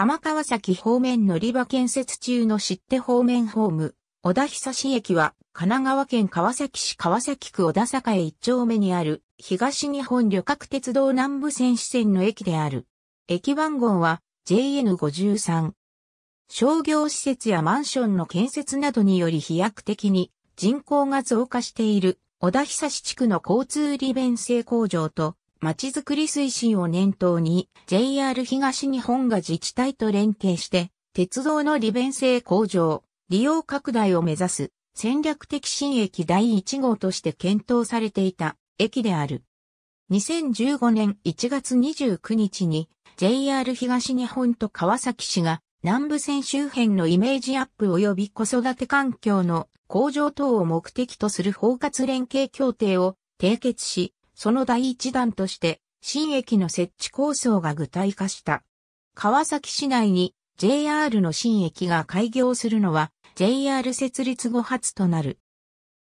浜川崎方面乗り場建設中の知って方面ホーム、小田久志駅は、神奈川県川崎市川崎区小田坂へ一丁目にある、東日本旅客鉄道南部線支線の駅である。駅番号は、JN53。商業施設やマンションの建設などにより飛躍的に人口が増加している小田久志地区の交通利便性向上とちづくり推進を念頭に JR 東日本が自治体と連携して鉄道の利便性向上、利用拡大を目指す戦略的新駅第1号として検討されていた駅である。2015年1月29日に JR 東日本と川崎市が南部線周辺のイメージアップ及び子育て環境の向上等を目的とする包括連携協定を締結し、その第一弾として、新駅の設置構想が具体化した。川崎市内に JR の新駅が開業するのは JR 設立後初となる。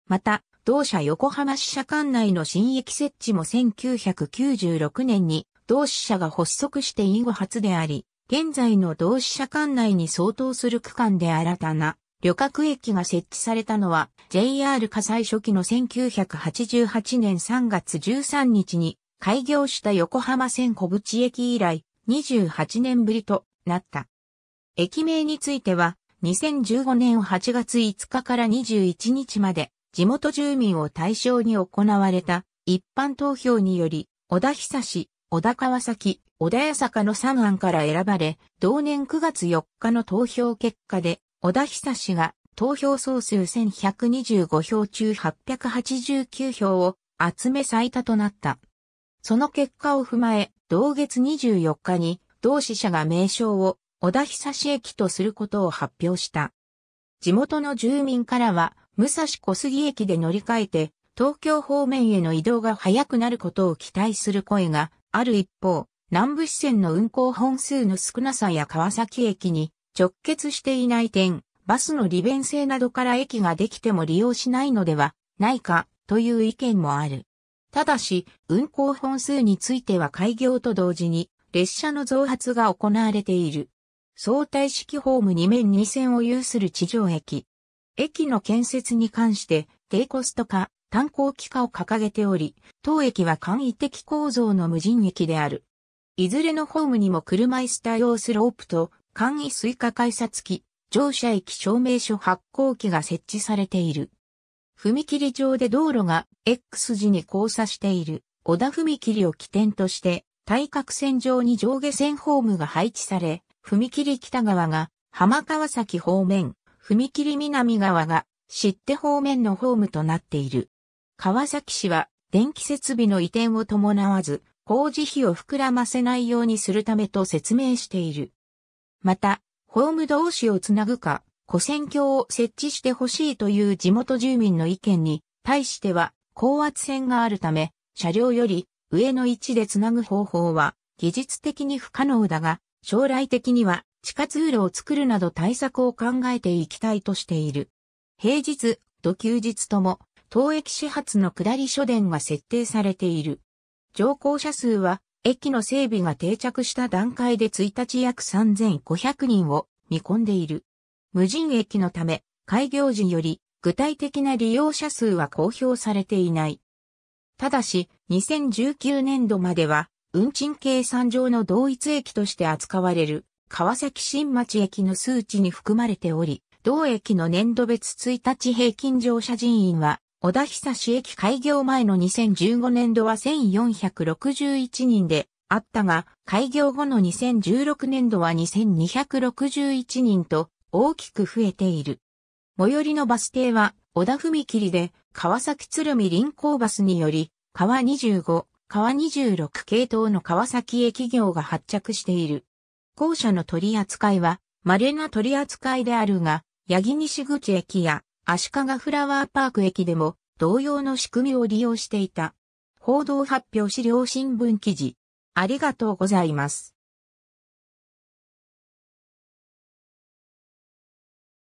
また、同社横浜支社管内の新駅設置も1996年に同支社が発足して以後初であり、現在の同支社管内に相当する区間で新たな旅客駅が設置されたのは JR 火災初期の1988年3月13日に開業した横浜線小淵駅以来28年ぶりとなった。駅名については2015年8月5日から21日まで地元住民を対象に行われた一般投票により小田久志、小田川崎、小田谷坂の3案から選ばれ、同年9月4日の投票結果で、小田久志が投票総数1125票中889票を集め最多となった。その結果を踏まえ、同月24日に同志社が名称を小田久志駅とすることを発表した。地元の住民からは、武蔵小杉駅で乗り換えて、東京方面への移動が早くなることを期待する声がある一方、南部支線の運行本数の少なさや川崎駅に直結していない点、バスの利便性などから駅ができても利用しないのではないかという意見もある。ただし、運行本数については開業と同時に列車の増発が行われている。相対式ホーム2面2線を有する地上駅。駅の建設に関して低コスト化、炭鉱機化を掲げており、当駅は簡易的構造の無人駅である。いずれのホームにも車椅子対応するオープと簡易スイカ改札機、乗車駅証明書発行機が設置されている。踏切上で道路が X 字に交差している小田踏切を起点として対角線上に上下線ホームが配置され、踏切北側が浜川崎方面、踏切南側が知手方面のホームとなっている。川崎市は電気設備の移転を伴わず工事費を膨らませないようにするためと説明している。また、ホーム同士をつなぐか、古戦橋を設置してほしいという地元住民の意見に対しては、高圧線があるため、車両より上の位置でつなぐ方法は技術的に不可能だが、将来的には地下通路を作るなど対策を考えていきたいとしている。平日、土休日とも、当駅始発の下り所電が設定されている。乗降者数は駅の整備が定着した段階で1日約3500人を見込んでいる。無人駅のため、開業時より具体的な利用者数は公表されていない。ただし、2019年度までは、運賃計算上の同一駅として扱われる、川崎新町駅の数値に含まれており、同駅の年度別1日平均乗車人員は、小田久志駅開業前の2015年度は1461人であったが、開業後の2016年度は2261人と大きく増えている。最寄りのバス停は小田踏切で川崎鶴見臨港バスにより、川25、川26系統の川崎駅業が発着している。校舎の取り扱いは稀な取り扱いであるが、八木西口駅や足利フラワーパーク駅でも同様の仕組みを利用していた。報道発表資料新聞記事。ありがとうございます。